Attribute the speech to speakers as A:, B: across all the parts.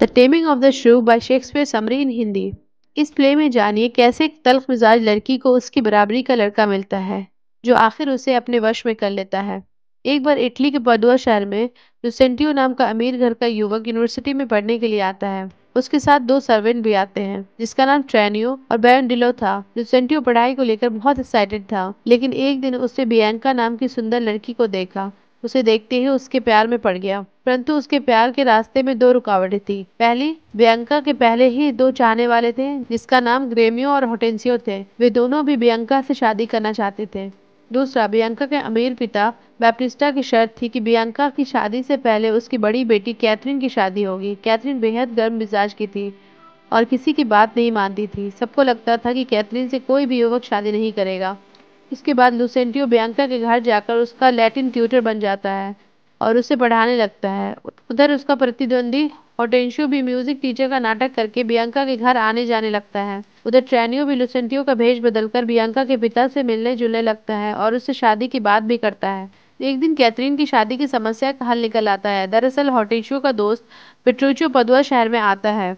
A: the taming of the shrew by Shakespeare summary in Hindi इस play में जानिए कैसे एक तलख मिजाज लड़की को उसकी बराबरी का लड़का मिलता है जो आखिर उसे अपने वश में कर लेता है एक बार इटली के पडुआ शहर में लुसेंटियो नाम का अमीर घर का युवक यूनिवर्सिटी में पढ़ने के लिए आता है उसके साथ दो सर्वेंट भी आते हैं जिसका नाम ट्रेनियो और बैन डिलो था लुसेंटियो पढ़ाई को लेकर बहुत एक्साइटेड था लेकिन एक दिन उसने बियंका नाम की सुंदर लड़की को देखा उसे देखते ही उसके प्यार में पड़ गया परंतु उसके प्यार के रास्ते में दो रुकावटें थी पहली बियंका के पहले ही दो चाहने वाले थे जिसका नाम ग्रेमियो और होटेंसियो थे वे दोनों भी बियंका से शादी करना चाहते थे दूसरा बियंका के अमीर पिता बैप्टिस्टा की शर्त थी कि बियंका की शादी से पहले उसकी बड़ी बेटी कैथरीन की शादी होगी कैथरीन बेहद गर्म मिजाज की थी और किसी की बात नहीं मानती थी सबको लगता था कि कैथरीन से कोई भी युवक शादी नहीं करेगा इसके बाद लुसेंटियो बियांका के घर जाकर उसका लैटिन ट्यूटर बन जाता है और उसे पढ़ाने लगता है उधर उसका प्रतिद्वंदी होटेंशियो भी म्यूजिक टीचर का नाटक करके बियांका के घर आने जाने लगता है उधर ट्रैनियो भी लुसेंटियो का बदल बदलकर बियांका के पिता से मिलने जुलने लगता है और उससे शादी की बात भी करता है एक दिन कैथरीन की शादी की समस्या का हल निकल आता है दरअसल होटेंशियो का दोस्त पेट्रोचो पदुआ शहर में आता है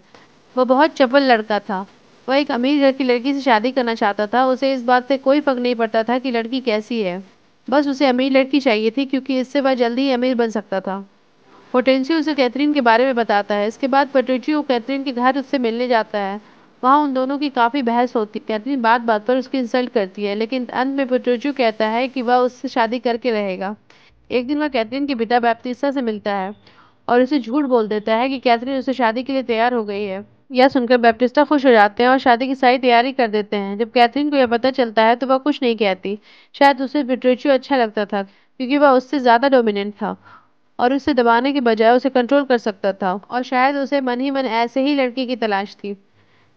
A: वह बहुत चपल लड़का था वह एक अमीर घर की लड़की से शादी करना चाहता था उसे इस बात से कोई फ़र्क नहीं पड़ता था कि लड़की कैसी है बस उसे अमीर लड़की चाहिए थी क्योंकि इससे वह जल्दी ही अमीर बन सकता था पोटेंसी उसे कैथरीन के बारे में बताता है इसके बाद पेट्रिचियो कैथरीन के घर उससे मिलने जाता है वहाँ उन दोनों की काफ़ी बहस होती है कैथरीन बात बात पर उसकी इंसल्ट करती है लेकिन अंत में पेट्रिचियो कहता है कि वह उससे शादी करके रहेगा एक दिन वह कैथरीन के बेटा बैप्तिस्ता से मिलता है और उसे झूठ बोल देता है कि कैथरीन उससे शादी के लिए तैयार हो गई है यह सुनकर बैप्टिस्टा खुश हो जाते हैं और शादी की सारी तैयारी कर देते हैं जब कैथरीन को यह पता चलता है तो वह कुछ नहीं कहती शायद उसे बिट्रेचू अच्छा लगता था क्योंकि वह उससे ज़्यादा डोमिनेंट था और उसे दबाने के बजाय उसे कंट्रोल कर सकता था और शायद उसे मन ही मन ऐसे ही लड़की की तलाश थी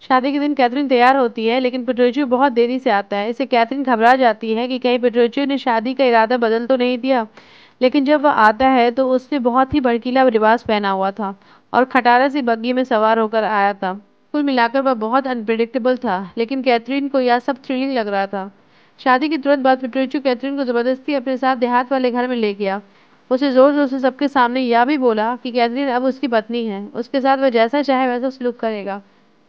A: शादी के दिन कैथरीन तैयार होती है लेकिन पेट्रोचियो बहुत देरी से आता है इसे कैथरीन घबरा जाती है कि कहीं पेट्रोचियो ने शादी का इरादा बदल तो नहीं दिया लेकिन जब वह आता है तो उसने बहुत ही भड़कीला लिबास पहना हुआ था और खटारा सी बग्घी में सवार होकर आया था कुल मिलाकर वह बहुत अनप्रिडिक्टेबल था लेकिन कैथरीन को यह सब थ्रिलिंग लग रहा था शादी के तुरंत बाद पिटरेचू कैथरीन को ज़बरदस्ती अपने साथ देहात वाले घर में ले गया उसे ज़ोर ज़ोर से सबके सामने यह भी बोला कि कैथरीन अब उसकी पत्नी है उसके साथ वह जैसा चाहे वैसा सलूक करेगा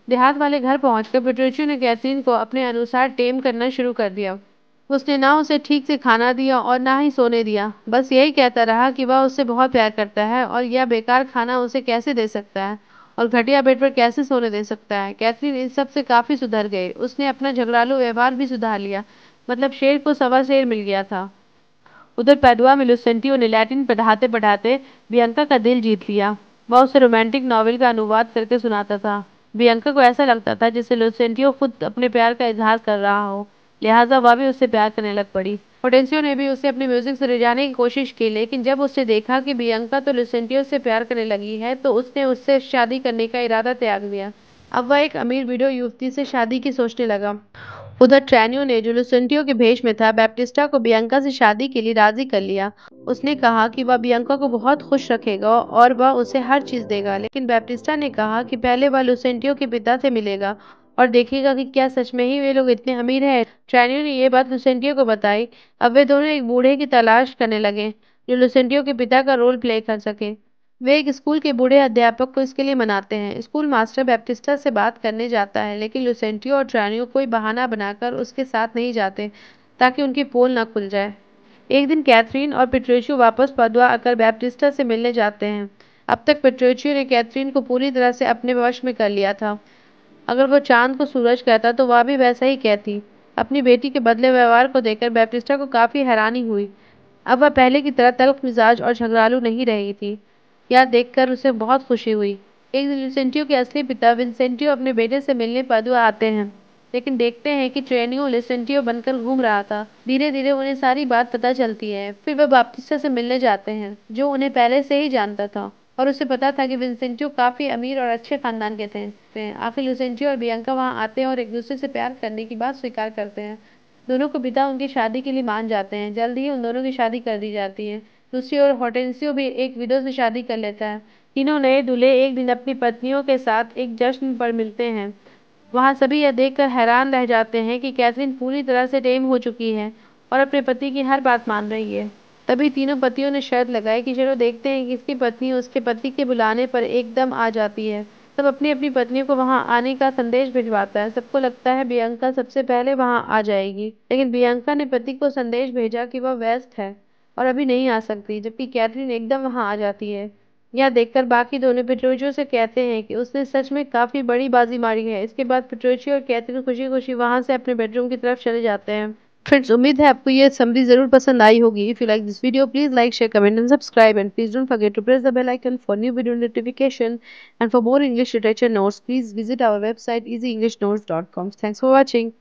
A: देहात वाले घर पहुंचकर पिटरेचू ने कैथरीन को अपने अनुसार टेम करना शुरू कर दिया उसने ना उसे ठीक से खाना दिया और ना ही सोने दिया बस यही कहता रहा कि वह उससे बहुत प्यार करता है और यह बेकार खाना उसे कैसे दे सकता है और घटिया बेड पर कैसे सोने दे सकता है कैथरीन इन सब से काफ़ी सुधर गई उसने अपना झगड़ालू व्यवहार भी सुधार लिया मतलब शेर को सवा शेर मिल गया था उधर पैदुआ में लुसेंटियो ने लैटिन पढ़ाते पढ़ाते बियंका का दिल जीत लिया वह उसे रोमांटिक नावल का अनुवाद करके सुनाता था बियंका को ऐसा लगता था जैसे लुसेंटियो खुद अपने प्यार का इजहार कर रहा हो लिहाजा वह भी उससे प्यार करने लग पड़ी पोटेंसियो ने भी उसे अपने म्यूजिक से रिझाने की कोशिश की लेकिन जब उसने देखा कि बियंका तो लुसेंटियो से प्यार करने लगी है तो उसने उससे शादी करने का इरादा त्याग दिया अब वह एक अमीर वीडियो युवती से शादी की सोचने लगा उधर ट्रैनियो ने जो लुसेंटियो के भेष में था बैप्टिस्टा को बियंका से शादी के लिए राजी कर लिया उसने कहा कि वह बियंका को बहुत खुश रखेगा और वह उसे हर चीज़ देगा लेकिन बैप्टिस्टा ने कहा कि पहले वह लुसेंटियो के पिता से मिलेगा और देखेगा कि क्या सच में ही वे लोग इतने अमीर हैं ट्रैनियो ने यह बात लुसेंटियो को बताई अब वे दोनों एक बूढ़े की तलाश करने लगे जो लुसेंटियो के पिता का रोल प्ले कर सके वे एक स्कूल के बूढ़े अध्यापक को इसके लिए मनाते हैं स्कूल मास्टर बैप्टिस्टा से बात करने जाता है लेकिन लुसेंटियो और ट्रैनियो कोई बहाना बनाकर उसके साथ नहीं जाते ताकि उनकी पोल ना खुल जाए एक दिन कैथरीन और पिट्रेशियो वापस पदवा आकर बैप्टिस्टा से मिलने जाते हैं अब तक पिट्रेशियो ने कैथरीन को पूरी तरह से अपने वश में कर लिया था अगर वो चांद को सूरज कहता तो वह भी वैसा ही कहती अपनी बेटी के बदले व्यवहार को देखकर बैप्टिस्टा को काफ़ी हैरानी हुई अब वह पहले की तरह तल्ख मिजाज और झगड़ालू नहीं रही थी यह देखकर उसे बहुत खुशी हुई एक दिन विंसेंटियो के असली पिता विंसेंटियो अपने बेटे से मिलने पदुआ आते हैं लेकिन देखते हैं कि ट्रेनियो लिसेंटियो बनकर घूम रहा था धीरे धीरे उन्हें सारी बात पता चलती है फिर वह बापतिस्ता से मिलने जाते हैं जो उन्हें पहले से ही जानता था और उसे पता था कि विंसेंटियो काफ़ी अमीर और अच्छे खानदान के थे आखिर विंसेंटियो और बियंका वहाँ आते हैं और एक दूसरे से प्यार करने की बात स्वीकार करते हैं दोनों को पिता उनकी शादी के लिए मान जाते हैं जल्द ही उन दोनों की शादी कर दी जाती है दूसरी ओर होटेंसियो भी एक विडो से शादी कर लेता है तीनों नए दूल्हे एक दिन अपनी पत्नियों के साथ एक जश्न पर मिलते हैं वहाँ सभी यह देख हैरान रह जाते हैं कि कैथरीन पूरी तरह से टेम हो चुकी है और अपने पति की हर बात मान रही है तभी तीनों पतियों ने शर्त लगाई कि चलो देखते हैं कि इसकी पत्नी उसके पति के बुलाने पर एकदम आ जाती है सब अपनी अपनी पत्नियों को वहां आने का संदेश भिजवाता है सबको लगता है बियंका सबसे पहले वहां आ जाएगी लेकिन बियंका ने पति को संदेश भेजा कि वह व्यस्त है और अभी नहीं आ सकती जबकि कैथरीन एकदम वहां आ जाती है यह देखकर बाकी दोनों पेट्रोचियो से कहते हैं कि उसने सच में काफ़ी बड़ी बाजी मारी है इसके बाद पेट्रोचियो और कैथरीन खुशी खुशी वहां से अपने बेडरूम की तरफ चले जाते हैं फ्रेंड्स उम्मीद है आपको ये समरी जरूर पसंद आई होगी if you like this video please like share comment and subscribe and please don't forget to press the bell icon for new video notification and for more English literature notes please visit our website English dot com thanks for watching